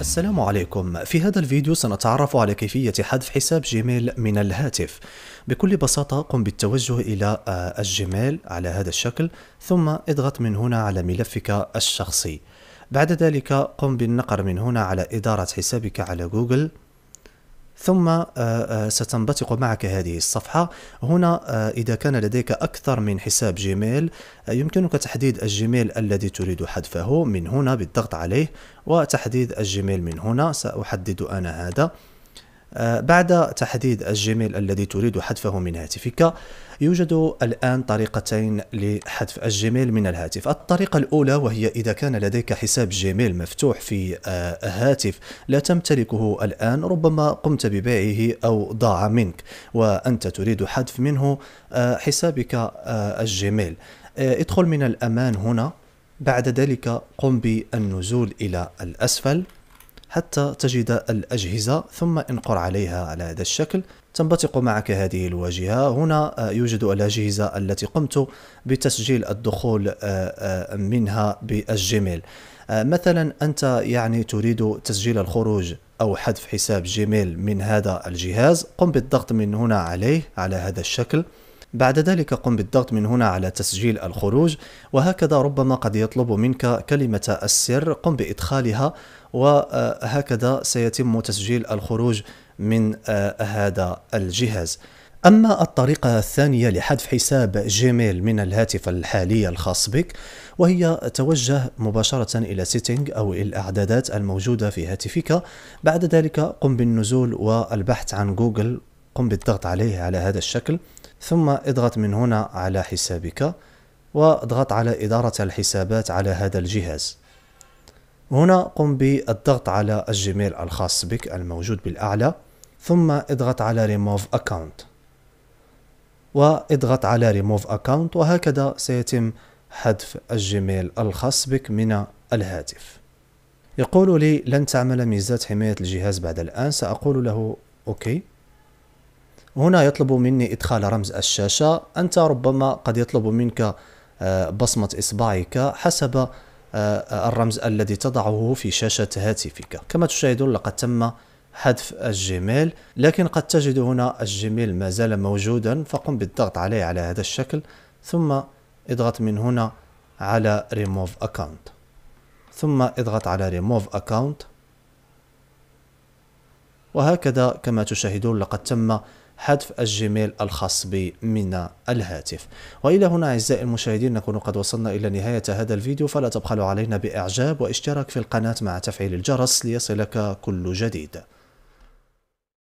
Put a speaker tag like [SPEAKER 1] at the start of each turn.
[SPEAKER 1] السلام عليكم في هذا الفيديو سنتعرف على كيفية حذف حساب جيميل من الهاتف بكل بساطة قم بالتوجه إلى آه، الجيميل على هذا الشكل ثم اضغط من هنا على ملفك الشخصي بعد ذلك قم بالنقر من هنا على إدارة حسابك على جوجل ثم آه، آه، ستنبثق معك هذه الصفحة هنا آه، إذا كان لديك أكثر من حساب جيميل يمكنك تحديد الجيميل الذي تريد حذفه من هنا بالضغط عليه وتحديد الجيميل من هنا سأحدد أنا هذا آه، بعد تحديد الجيميل الذي تريد حذفه من هاتفك يوجد الآن طريقتين لحذف الجيميل من الهاتف الطريقة الأولى وهي إذا كان لديك حساب جيميل مفتوح في آه، هاتف لا تمتلكه الآن ربما قمت ببيعه أو ضاع منك وأنت تريد حذف منه آه، حسابك الجيميل ادخل من الأمان هنا بعد ذلك قم بالنزول إلى الأسفل حتى تجد الأجهزة ثم انقر عليها على هذا الشكل تنبثق معك هذه الواجهة هنا آه، يوجد الأجهزة التي قمت بتسجيل الدخول آه، آه، منها بالجيميل مثلا أنت يعني تريد تسجيل الخروج أو حذف حساب جيميل من هذا الجهاز قم بالضغط من هنا عليه على هذا الشكل بعد ذلك قم بالضغط من هنا على تسجيل الخروج وهكذا ربما قد يطلب منك كلمة السر قم بإدخالها وهكذا سيتم تسجيل الخروج من آه، هذا الجهاز أما الطريقة الثانية لحذف حساب جيميل من الهاتف الحالي الخاص بك وهي توجه مباشرة إلى سيتنج أو الأعدادات الموجودة في هاتفك بعد ذلك قم بالنزول والبحث عن جوجل قم بالضغط عليه على هذا الشكل ثم اضغط من هنا على حسابك واضغط على إدارة الحسابات على هذا الجهاز هنا قم بالضغط على الجيميل الخاص بك الموجود بالأعلى ثم اضغط على ريموف Account واضغط على ريموف Account وهكذا سيتم حذف الجيميل الخاص بك من الهاتف يقول لي لن تعمل ميزات حماية الجهاز بعد الآن سأقول له أوكي هنا يطلب مني إدخال رمز الشاشة أنت ربما قد يطلب منك آه، بصمة إصبعك حسب آه، آه، الرمز الذي تضعه في شاشة هاتفك كما تشاهدون لقد تم حذف الجيميل لكن قد تجد هنا الجيميل ما زال موجودا فقم بالضغط عليه على هذا الشكل ثم اضغط من هنا على ريموف اكاونت ثم اضغط على ريموف اكاونت وهكذا كما تشاهدون لقد تم حذف الجيميل الخاص بي من الهاتف وإلى هنا أعزائي المشاهدين نكون قد وصلنا إلى نهاية هذا الفيديو فلا تبخلوا علينا بإعجاب واشتراك في القناة مع تفعيل الجرس ليصلك كل جديد